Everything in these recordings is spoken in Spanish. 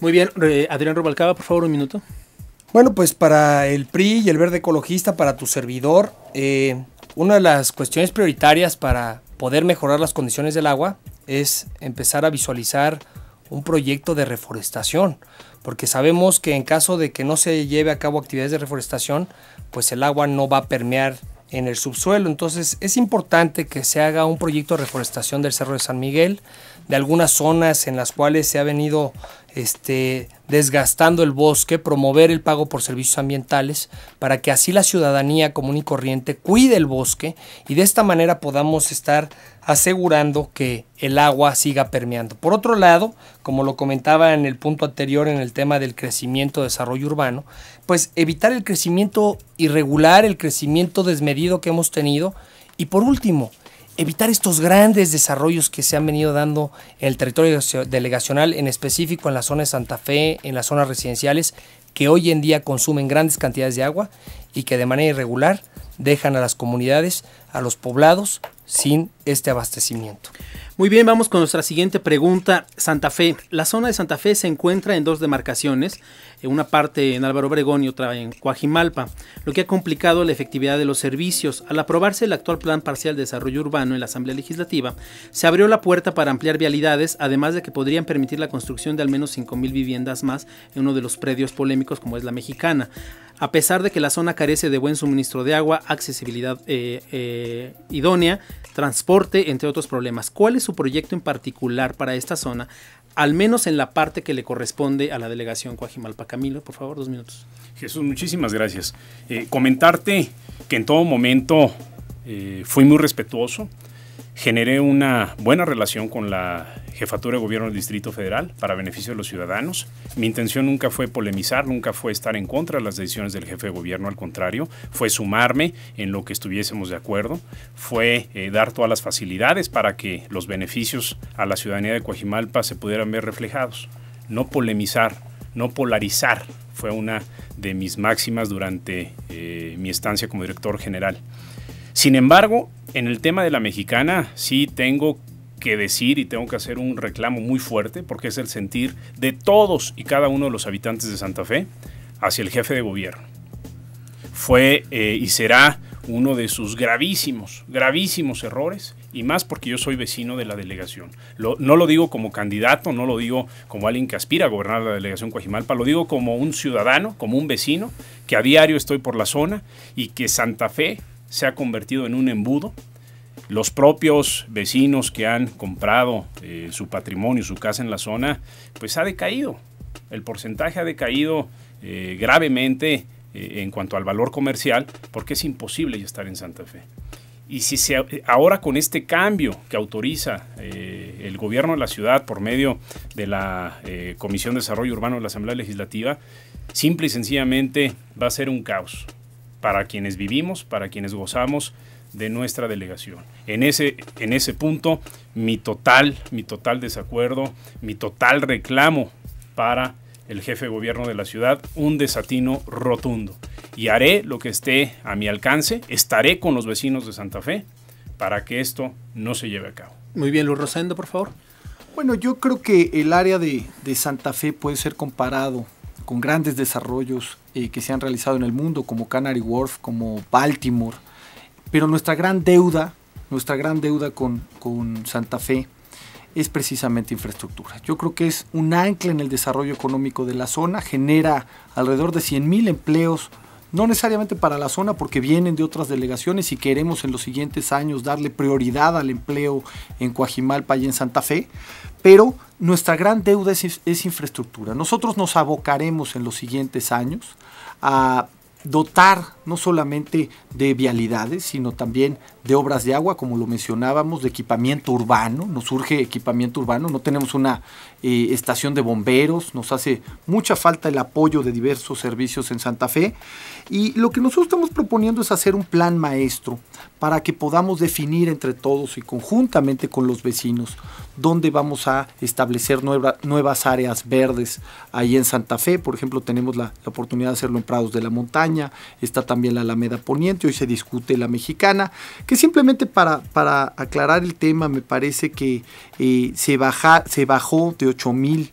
Muy bien, Adrián Rubalcaba, por favor, un minuto. Bueno, pues para el PRI y el Verde Ecologista, para tu servidor, eh, una de las cuestiones prioritarias para poder mejorar las condiciones del agua es empezar a visualizar un proyecto de reforestación, porque sabemos que en caso de que no se lleve a cabo actividades de reforestación, pues el agua no va a permear en el subsuelo. Entonces es importante que se haga un proyecto de reforestación del Cerro de San Miguel, de algunas zonas en las cuales se ha venido este, desgastando el bosque, promover el pago por servicios ambientales, para que así la ciudadanía común y corriente cuide el bosque y de esta manera podamos estar asegurando que el agua siga permeando. Por otro lado, como lo comentaba en el punto anterior en el tema del crecimiento, desarrollo urbano, pues evitar el crecimiento irregular, el crecimiento desmedido que hemos tenido y por último, evitar estos grandes desarrollos que se han venido dando en el territorio delegacional, en específico en la zona de Santa Fe, en las zonas residenciales, que hoy en día consumen grandes cantidades de agua y que de manera irregular dejan a las comunidades, a los poblados, sin este abastecimiento. Muy bien, vamos con nuestra siguiente pregunta. Santa Fe. La zona de Santa Fe se encuentra en dos demarcaciones, una parte en Álvaro Obregón y otra en Cuajimalpa. lo que ha complicado la efectividad de los servicios. Al aprobarse el actual Plan Parcial de Desarrollo Urbano en la Asamblea Legislativa, se abrió la puerta para ampliar vialidades, además de que podrían permitir la construcción de al menos 5.000 viviendas más en uno de los predios polémicos como es la mexicana. A pesar de que la zona carece de buen suministro de agua, accesibilidad eh, eh, idónea, transporte, entre otros problemas. ¿Cuál es su proyecto en particular para esta zona? Al menos en la parte que le corresponde a la delegación Coajimalpa. Camilo, por favor, dos minutos. Jesús, muchísimas gracias. Eh, comentarte que en todo momento fui muy respetuoso generé una buena relación con la jefatura de gobierno del Distrito Federal para beneficio de los ciudadanos. Mi intención nunca fue polemizar, nunca fue estar en contra de las decisiones del jefe de gobierno, al contrario, fue sumarme en lo que estuviésemos de acuerdo, fue eh, dar todas las facilidades para que los beneficios a la ciudadanía de Coajimalpa se pudieran ver reflejados, no polemizar, no polarizar, fue una de mis máximas durante eh, mi estancia como director general. Sin embargo, en el tema de la mexicana sí tengo que decir y tengo que hacer un reclamo muy fuerte porque es el sentir de todos y cada uno de los habitantes de Santa Fe hacia el jefe de gobierno. Fue eh, y será uno de sus gravísimos, gravísimos errores, y más porque yo soy vecino de la delegación. no lo digo como candidato, no lo digo como alguien que aspira a gobernar la delegación Coajimalpa, lo digo como un ciudadano, como un vecino, que a diario estoy por la zona y que Santa Fe se ha convertido en un embudo. Los propios vecinos que han comprado eh, su patrimonio, su casa en la zona, pues ha decaído. El porcentaje ha decaído eh, gravemente eh, en cuanto al valor comercial porque es imposible ya estar en Santa Fe. Y si se, ahora con este cambio que autoriza el gobierno de la ciudad por medio de la Comisión de Desarrollo Urbano de la Asamblea Legislativa, simple y sencillamente va a ser un caos para quienes vivimos, para quienes gozamos de nuestra delegación. En ese, en ese punto, mi total, mi total desacuerdo, mi total reclamo para el jefe de gobierno de la ciudad, un desatino rotundo. Y haré lo que esté a mi alcance, estaré con los vecinos de Santa Fe para que esto no se lleve a cabo. Muy bien, Luis Rosendo, por favor. Bueno, yo creo que el área de, de Santa Fe puede ser comparado con grandes desarrollos eh, que se han realizado en el mundo, como Canary Wharf, como Baltimore. Pero nuestra gran deuda, nuestra gran deuda con, con Santa Fe es precisamente infraestructura. Yo creo que es un ancla en el desarrollo económico de la zona, genera alrededor de 100.000 empleos no necesariamente para la zona porque vienen de otras delegaciones y queremos en los siguientes años darle prioridad al empleo en Coajimalpa y en Santa Fe, pero nuestra gran deuda es, es infraestructura. Nosotros nos abocaremos en los siguientes años a dotar no solamente de vialidades, sino también de obras de agua, como lo mencionábamos, de equipamiento urbano. Nos surge equipamiento urbano, no tenemos una eh, estación de bomberos, nos hace mucha falta el apoyo de diversos servicios en Santa Fe. Y lo que nosotros estamos proponiendo es hacer un plan maestro para que podamos definir entre todos y conjuntamente con los vecinos dónde vamos a establecer nuevas áreas verdes ahí en Santa Fe. Por ejemplo, tenemos la, la oportunidad de hacerlo en Prados de la Montaña, está también la Alameda Poniente hoy se discute la mexicana, que simplemente para, para aclarar el tema me parece que eh, se, se bajó de 8 mil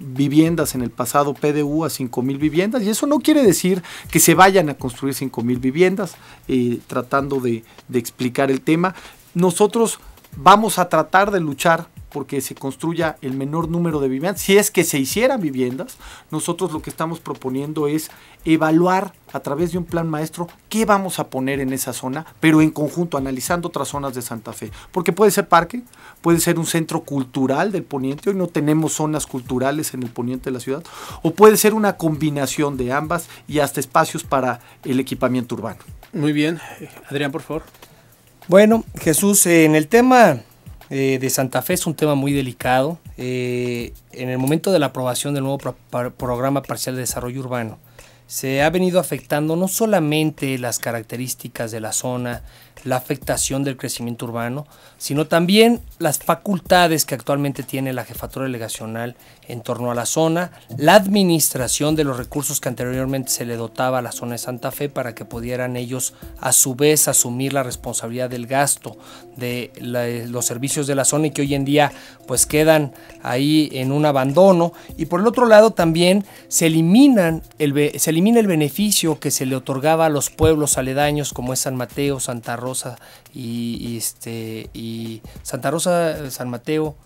viviendas en el pasado PDU a mil viviendas y eso no quiere decir que se vayan a construir mil viviendas, eh, tratando de, de explicar el tema. Nosotros vamos a tratar de luchar porque se construya el menor número de viviendas, si es que se hicieran viviendas, nosotros lo que estamos proponiendo es evaluar a través de un plan maestro qué vamos a poner en esa zona, pero en conjunto, analizando otras zonas de Santa Fe. Porque puede ser parque, puede ser un centro cultural del poniente, hoy no tenemos zonas culturales en el poniente de la ciudad, o puede ser una combinación de ambas y hasta espacios para el equipamiento urbano. Muy bien, Adrián, por favor. Bueno, Jesús, en el tema eh, de Santa Fe es un tema muy delicado. Eh, en el momento de la aprobación del nuevo Programa Parcial de Desarrollo Urbano, se ha venido afectando no solamente las características de la zona, la afectación del crecimiento urbano, sino también las facultades que actualmente tiene la jefatura delegacional en torno a la zona, la administración de los recursos que anteriormente se le dotaba a la zona de Santa Fe para que pudieran ellos a su vez asumir la responsabilidad del gasto de los servicios de la zona y que hoy en día pues quedan ahí en un abandono y por el otro lado también se eliminan el elimina el beneficio que se le otorgaba a los pueblos aledaños como es San Mateo, Santa Rosa y, este y Santa Rosa, eh, San Mateo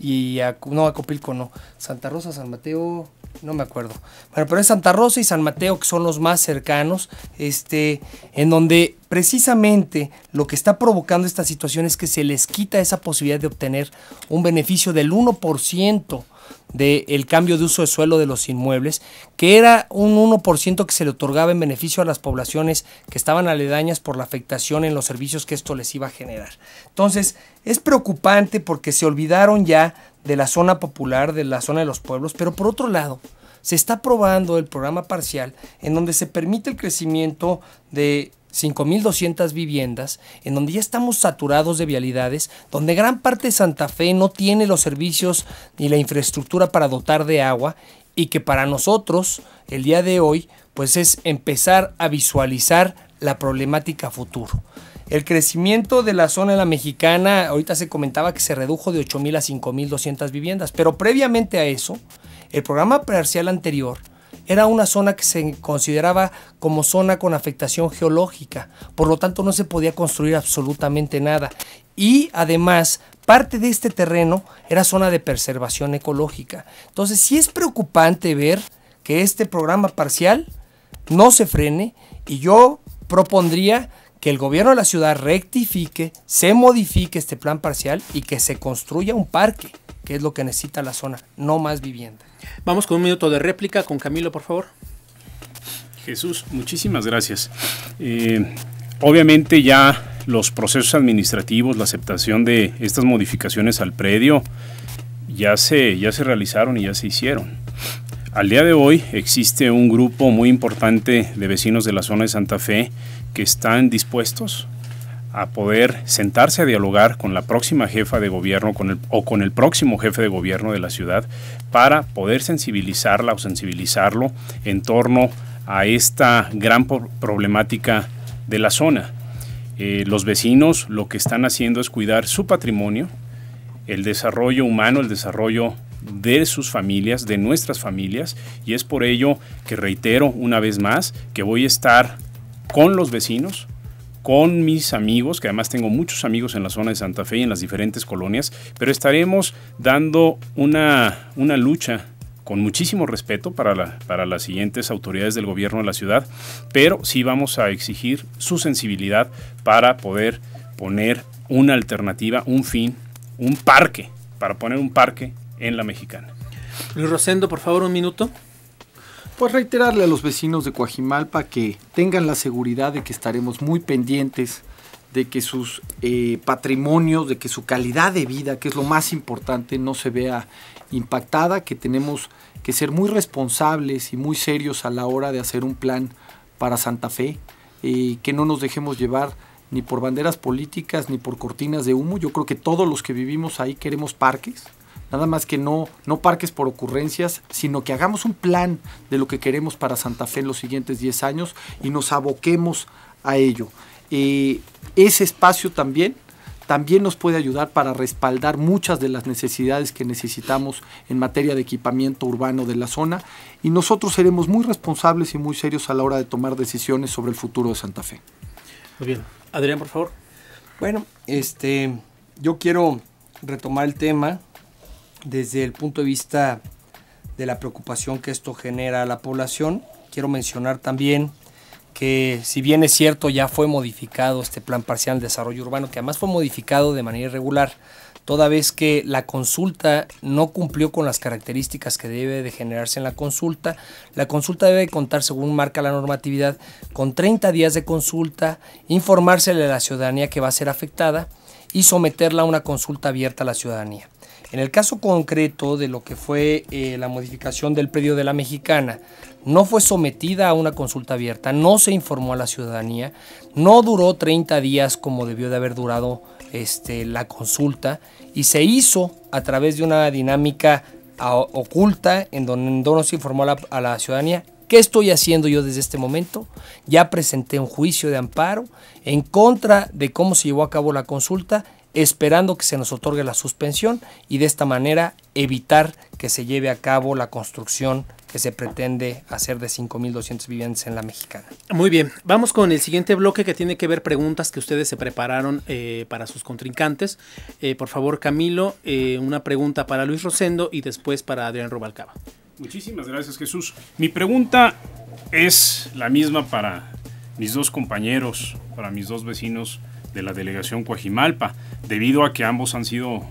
y a, no no, Santa Rosa, San Mateo, no me acuerdo. Bueno, pero es Santa Rosa y San Mateo que son los más cercanos, este, en donde precisamente lo que está provocando esta situación es que se les quita esa posibilidad de obtener un beneficio del 1% del cambio de uso de suelo de los inmuebles, que era un 1% que se le otorgaba en beneficio a las poblaciones que estaban aledañas por la afectación en los servicios que esto les iba a generar. Entonces, es preocupante porque se olvidaron ya de la zona popular, de la zona de los pueblos, pero por otro lado, se está aprobando el programa parcial en donde se permite el crecimiento de 5.200 viviendas, en donde ya estamos saturados de vialidades, donde gran parte de Santa Fe no tiene los servicios ni la infraestructura para dotar de agua y que para nosotros el día de hoy pues es empezar a visualizar la problemática futuro. El crecimiento de la zona de la mexicana, ahorita se comentaba que se redujo de 8.000 a 5.200 viviendas, pero previamente a eso, el programa parcial anterior era una zona que se consideraba como zona con afectación geológica, por lo tanto no se podía construir absolutamente nada. Y además, parte de este terreno era zona de preservación ecológica. Entonces, sí es preocupante ver que este programa parcial no se frene y yo propondría que el gobierno de la ciudad rectifique, se modifique este plan parcial y que se construya un parque, que es lo que necesita la zona, no más vivienda. Vamos con un minuto de réplica con Camilo, por favor. Jesús, muchísimas gracias. Eh, obviamente ya los procesos administrativos, la aceptación de estas modificaciones al predio, ya se, ya se realizaron y ya se hicieron. Al día de hoy existe un grupo muy importante de vecinos de la zona de Santa Fe que están dispuestos a poder sentarse a dialogar con la próxima jefa de gobierno o con el próximo jefe de gobierno de la ciudad para poder sensibilizarla o sensibilizarlo en torno a esta gran problemática de la zona. Eh, los vecinos lo que están haciendo es cuidar su patrimonio, el desarrollo humano, el desarrollo de sus familias, de nuestras familias, y es por ello que reitero una vez más que voy a estar con los vecinos, con mis amigos, que además tengo muchos amigos en la zona de Santa Fe y en las diferentes colonias, pero estaremos dando una, lucha con muchísimo respeto para, la, para las siguientes autoridades del gobierno de la ciudad, pero sí vamos a exigir su sensibilidad para poder poner una alternativa, un fin, un parque, para poner un parque en la mexicana. Luis Rosendo, por favor, un minuto pues reiterarle a los vecinos de Coajimalpa que tengan la seguridad de que estaremos muy pendientes de que sus eh, patrimonios, de que su calidad de vida, que es lo más importante, no se vea impactada, que tenemos que ser muy responsables y muy serios a la hora de hacer un plan para Santa Fe, y eh, que no nos dejemos llevar ni por banderas políticas ni por cortinas de humo. Yo creo que todos los que vivimos ahí queremos parques, Nada más que no, no parques por ocurrencias, sino que hagamos un plan de lo que queremos para Santa Fe en los siguientes 10 años y nos aboquemos a ello. Eh, ese espacio también también nos puede ayudar para respaldar muchas de las necesidades que necesitamos en materia de equipamiento urbano de la zona y nosotros seremos muy responsables y muy serios a la hora de tomar decisiones sobre el futuro de Santa Fe. Muy bien. Adrián, por favor. Bueno, este, yo quiero retomar el tema desde el punto de vista de la preocupación que esto genera a la población. Quiero mencionar también que si bien es cierto ya fue modificado este plan parcial de desarrollo urbano, que además fue modificado de manera irregular, toda vez que la consulta no cumplió con las características que debe de generarse en la consulta. La consulta debe contar, según marca la normatividad, con 30 días de consulta, informársele a la ciudadanía que va a ser afectada y someterla a una consulta abierta a la ciudadanía. En el caso concreto de lo que fue eh, la modificación del predio de la mexicana, no fue sometida a una consulta abierta, no se informó a la ciudadanía, no duró 30 días como debió de haber durado este, la consulta y se hizo a través de una dinámica ah, oculta en donde no se informó a la ciudadanía ¿Qué estoy haciendo yo desde este momento? Ya presenté un juicio de amparo en contra de cómo se llevó a cabo la consulta esperando que se nos otorgue la suspensión y de esta manera evitar que se lleve a cabo la construcción que se pretende hacer de 5.200 viviendas en la mexicana. Muy bien, vamos con el siguiente bloque que tiene que ver preguntas que ustedes se prepararon eh, para sus contrincantes. Eh, por favor, Camilo, eh, una pregunta para Luis Rosendo y después para Adrián Rubalcaba. Muchísimas gracias, Jesús. Mi pregunta es la misma para mis dos compañeros, para mis dos vecinos de la delegación Cuajimalpa, debido a que ambos han sido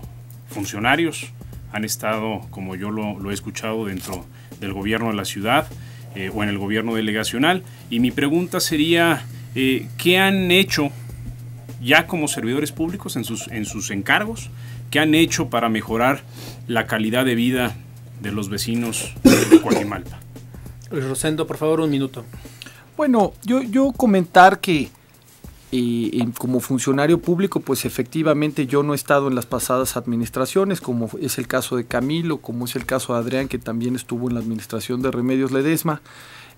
funcionarios, han estado, como yo lo, he escuchado, dentro del gobierno de la ciudad eh, o en el gobierno delegacional. Y mi pregunta sería, eh, ¿qué han hecho ya como servidores públicos en sus, en sus encargos? ¿Qué han hecho para mejorar la calidad de vida de los vecinos de Coajimalpa? Rosendo, por favor, un minuto. Bueno, yo comentar que y, como funcionario público, pues efectivamente yo no he estado en las pasadas administraciones, como es el caso de Camilo, como es el caso de Adrián, que también estuvo en la administración de Remedios Ledesma.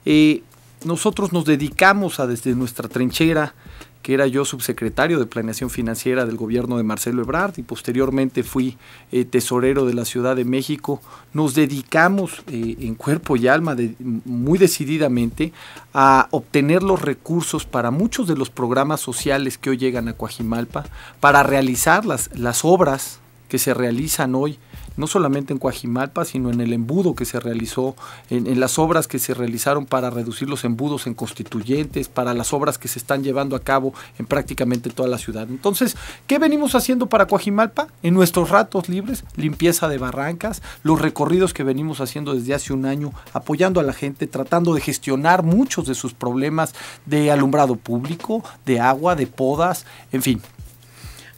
Eh, nosotros nos dedicamos a desde nuestra trinchera que era yo subsecretario de Planeación Financiera del gobierno de Marcelo Ebrard y posteriormente fui eh, tesorero de la Ciudad de México, nos dedicamos eh, en cuerpo y alma muy decididamente a obtener los recursos para muchos de los programas sociales que hoy llegan a Coajimalpa, para realizar las, las obras que se realizan hoy no solamente en Coajimalpa, sino en el embudo que se realizó, en, las obras que se realizaron para reducir los embudos en constituyentes, para las obras que se están llevando a cabo en prácticamente toda la ciudad. Entonces, ¿qué venimos haciendo para Coajimalpa? En nuestros ratos libres, limpieza de barrancas, los recorridos que venimos haciendo desde hace un año, apoyando a la gente, tratando de gestionar muchos de sus problemas de alumbrado público, de agua, de podas, en fin.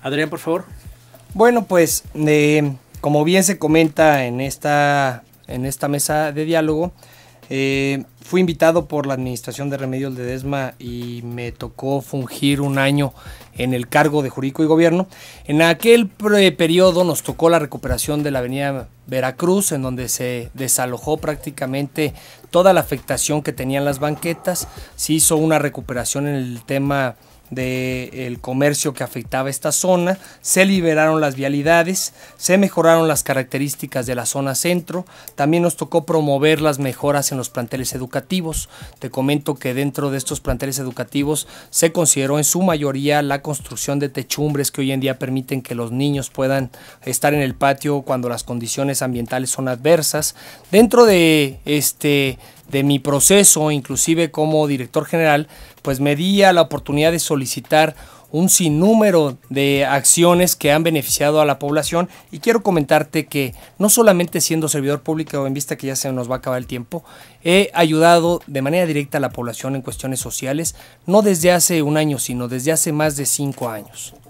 Adrián, por favor. Bueno, pues eh, como bien se comenta en esta, en esta mesa de diálogo, eh, fui invitado por la administración de Remedios de Desma y me tocó fungir un año en el cargo de jurídico y gobierno. En aquel periodo nos tocó la recuperación de la avenida Veracruz, en donde se desalojó prácticamente toda la afectación que tenían las banquetas. Se hizo una recuperación en el tema del comercio que afectaba esta zona, se liberaron las vialidades, se mejoraron las características de la zona centro, también nos tocó promover las mejoras en los planteles educativos. Te comento que dentro de estos planteles educativos se consideró en su mayoría la construcción de techumbres que hoy en día permiten que los niños puedan estar en el patio cuando las condiciones ambientales son adversas. Dentro de este de mi proceso, inclusive como director general, pues me di a la oportunidad de solicitar un sinnúmero de acciones que han beneficiado a la población y quiero comentarte que no solamente siendo servidor público en vista que ya se nos va a acabar el tiempo, he ayudado de manera directa a la población en cuestiones sociales, no desde hace un año, sino desde hace más de cinco años.